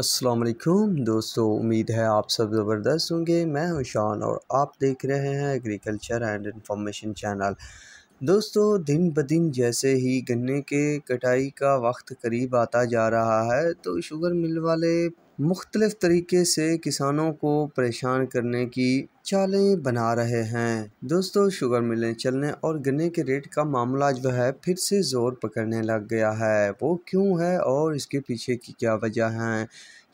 अस्सलाम वालेकुम दोस्तों उम्मीद है आप सब ज़बरदस्त होंगे मैं हूं शान और आप देख रहे हैं एग्रीकल्चर एंड इंफॉर्मेशन चैनल दोस्तों दिन ब दिन जैसे ही गन्ने के कटाई का वक्त करीब आता जा रहा है तो शुगर मिल वाले मुख्तलिफ़ तरीके से किसानों को परेशान करने की चालें बना रहे हैं दोस्तों शुगर मिलें चलने और गन्ने के रेट का मामला जो है फिर से ज़ोर पकड़ने लग गया है वो क्यों है और इसके पीछे की क्या वजह है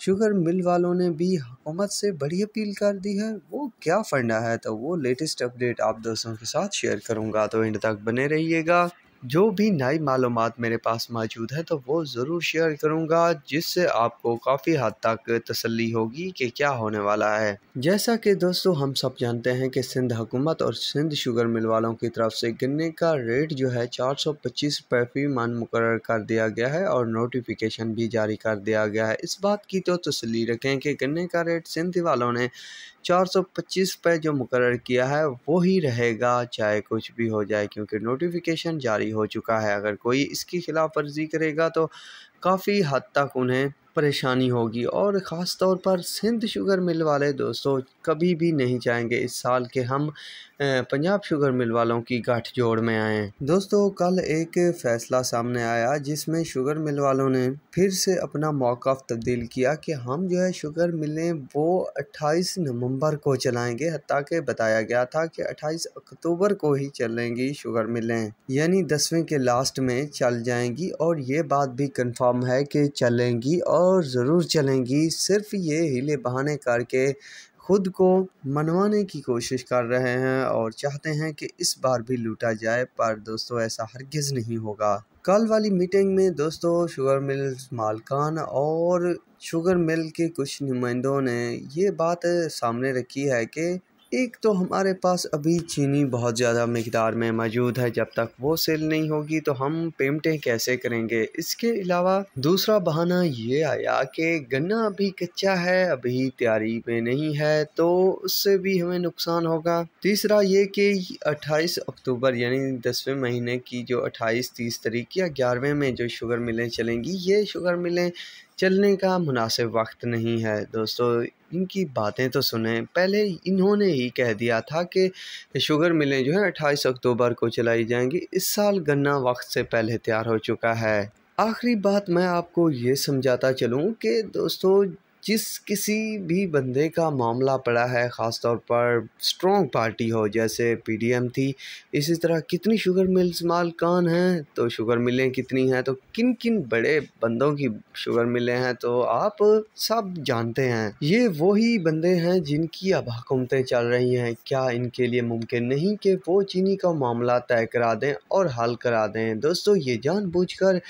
शुगर मिल वालों ने भी हुकूमत से बड़ी अपील कर दी है वो क्या फंडा है तो वो लेटेस्ट अपडेट आप दोस्तों के साथ शेयर करूँगा तो इंड तक बने रहिएगा जो भी नई मालूम मेरे पास मौजूद है तो वो ज़रूर शेयर करूँगा जिससे आपको काफ़ी हद तक तसली होगी कि क्या होने वाला है जैसा कि दोस्तों हम सब जानते हैं कि सिंध हुकूमत और सिंध शुगर मिल वालों की तरफ से गन्ने का रेट जो है चार सौ पच्चीस रुपये फी मान मुकर कर दिया गया है और नोटिफिकेशन भी जारी कर दिया गया है इस बात की तो तसली रखें कि गन्ने का रेट सिंध वालों ने चार सौ पच्चीस रुपये जो मुकर किया है वही रहेगा चाहे कुछ भी हो जाए क्योंकि नोटिफिकेशन जारी हो चुका है अगर कोई इसकी खिलाफ वर्जी करेगा तो काफ़ी हद तक उन्हें परेशानी होगी और ख़ास तौर पर सिंध शुगर मिल वाले दोस्तों कभी भी नहीं चाहेंगे इस साल के हम पंजाब शुगर मिल वालों की गठजोड़ में आए दोस्तों कल एक फ़ैसला सामने आया जिसमें शुगर मिल वालों ने फिर से अपना मौका तब्दील किया कि हम जो है शुगर मिलें वो 28 नवंबर को चलाएंगे हती के बताया गया था कि 28 अक्टूबर को ही चलेंगी शुगर मिलें यानी दसवें के लास्ट में चल जाएंगी और ये बात भी कन्फर्म है कि चलेंगी और और ज़रूर चलेंगी सिर्फ ये हीले बहाने करके ख़ुद को मनवाने की कोशिश कर रहे हैं और चाहते हैं कि इस बार भी लूटा जाए पर दोस्तों ऐसा हरगिज़ नहीं होगा कल वाली मीटिंग में दोस्तों शुगर मिल मालकान और शुगर मिल के कुछ नुमाइंदों ने ये बात सामने रखी है कि एक तो हमारे पास अभी चीनी बहुत ज़्यादा मकदार में मौजूद है जब तक वो सेल नहीं होगी तो हम पेमेंटें कैसे करेंगे इसके अलावा दूसरा बहाना ये आया कि गन्ना अभी कच्चा है अभी तैयारी में नहीं है तो उससे भी हमें नुकसान होगा तीसरा ये कि 28 अक्टूबर यानी दसवें महीने की जो 28 तीस तारीख या ग्यारहवें में जो शुगर मिलें चलेंगी ये शुगर मिलें चलने का मुनासिब वक्त नहीं है दोस्तों इनकी बातें तो सुने पहले इन्होंने ही कह दिया था कि शुगर मिलें जो है अट्ठाईस अक्टूबर को चलाई जाएंगी इस साल गन्ना वक्त से पहले तैयार हो चुका है आखिरी बात मैं आपको ये समझाता चलूँ कि दोस्तों जिस किसी भी बंदे का मामला पड़ा है ख़ास तौर पर स्ट्रॉन्ग पार्टी हो जैसे पीडीएम थी इसी तरह कितनी शुगर मिल्स मालकान हैं तो शुगर मिलें कितनी हैं तो किन किन बड़े बंदों की शुगर मिलें हैं तो आप सब जानते हैं ये वही बंदे हैं जिनकी अब हुकूमतें चल रही हैं क्या इनके लिए मुमकिन नहीं कि वो चीनी का मामला तय करा दें और हल करा दें दोस्तों ये कर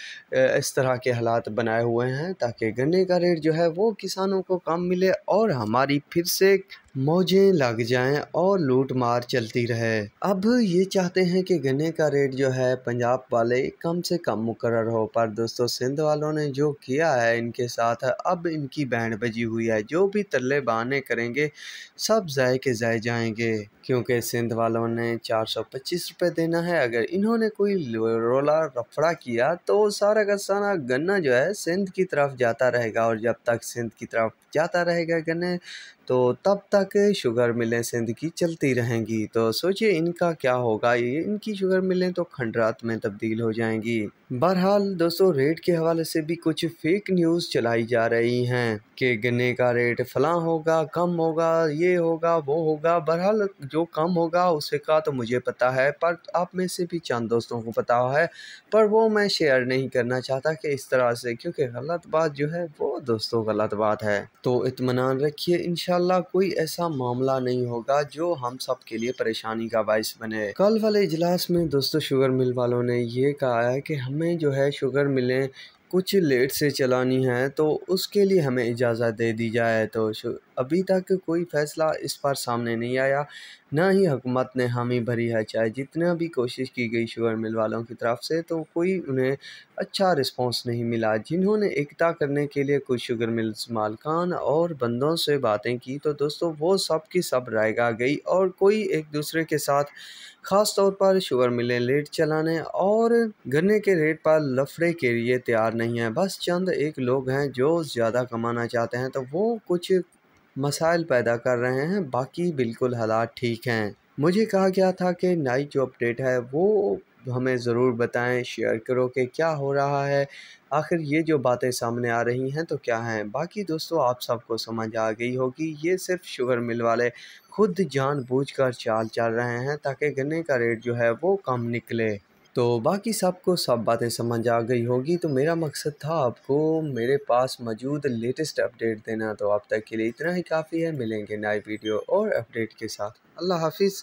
इस तरह के हालात बनाए हुए हैं ताकि गन्ने का रेट जो है वो किसान किसानों को काम मिले और हमारी फिर से मौजें लग जाएं और लूट मार चलती रहे अब ये चाहते हैं कि गन्ने का रेट जो है पंजाब वाले कम से कम मुकर हो पर दोस्तों सिंध वालों ने जो किया है इनके साथ अब इनकी बैंड बजी हुई है जो भी तल्ले बहाने करेंगे सब जाए के जाए जाएंगे क्योंकि सिंध वालों ने चार सौ पच्चीस देना है अगर इन्होंने कोई रोला रफड़ा किया तो सारा का सारा गन्ना जो है सिंध की तरफ जाता रहेगा और जब तक सिंध की तरफ जाता रहेगा गन्ने तो तब तक शुगर मिलें सिंध की चलती रहेंगी तो सोचिए इनका क्या होगा ये इनकी शुगर मिलें तो खंडरात में तब्दील हो जाएंगी बहरहाल दोस्तों रेट के हवाले से भी कुछ फेक न्यूज़ चलाई जा रही हैं कि गन्ने का रेट फला होगा कम होगा ये होगा वो होगा बहरहाल जो कम होगा उसे का तो मुझे पता है पर आप में से भी चंद दोस्तों को पता है पर वो मैं शेयर नहीं करना चाहता कि इस तरह से क्योंकि गलत बात जो है वो दोस्तों गलत बात है तो इतमान रखिए इन कोई ऐसा मामला नहीं होगा जो हम सब के लिए परेशानी का बायस बने कल वाले इजलास में दोस्तों शुगर मिल वालों ने ये कहा है कि हमें हमें जो है शुगर मिलें कुछ लेट से चलानी है तो उसके लिए हमें इजाज़त दे दी जाए तो अभी तक कोई फ़ैसला इस पर सामने नहीं आया ना ही हुकूमत ने हामी भरी है चाहे जितना भी कोशिश की गई शुगर मिल वालों की तरफ से तो कोई उन्हें अच्छा रिस्पांस नहीं मिला जिन्होंने एकता करने के लिए कुछ शुगर मिल्स मालकान और बंदों से बातें की तो दोस्तों वो सब की सब रायगा गई और कोई एक दूसरे के साथ ख़ास तौर पर शुगर मिलें लेट चलाने और गन्ने के रेट पर लफड़े के लिए तैयार नहीं है बस चंद एक लोग हैं जो ज़्यादा कमाना चाहते हैं तो वो कुछ मसाइल पैदा कर रहे हैं बाकी बिल्कुल हालात ठीक हैं मुझे कहा गया था कि नई जो अपडेट है वो हमें ज़रूर बताएं शेयर करो कि क्या हो रहा है आखिर ये जो बातें सामने आ रही हैं तो क्या हैं बाकी दोस्तों आप सबको समझ आ गई होगी ये सिर्फ शुगर मिल वाले खुद जानबूझकर चाल चल रहे हैं ताकि गन्ने का रेट जो है वो कम निकले तो बाकी सबको सब बातें समझ आ गई होगी तो मेरा मकसद था आपको मेरे पास मौजूद लेटेस्ट अपडेट देना तो आप तक के लिए इतना ही काफ़ी है मिलेंगे नए वीडियो और अपडेट के साथ अल्लाह हाफिज़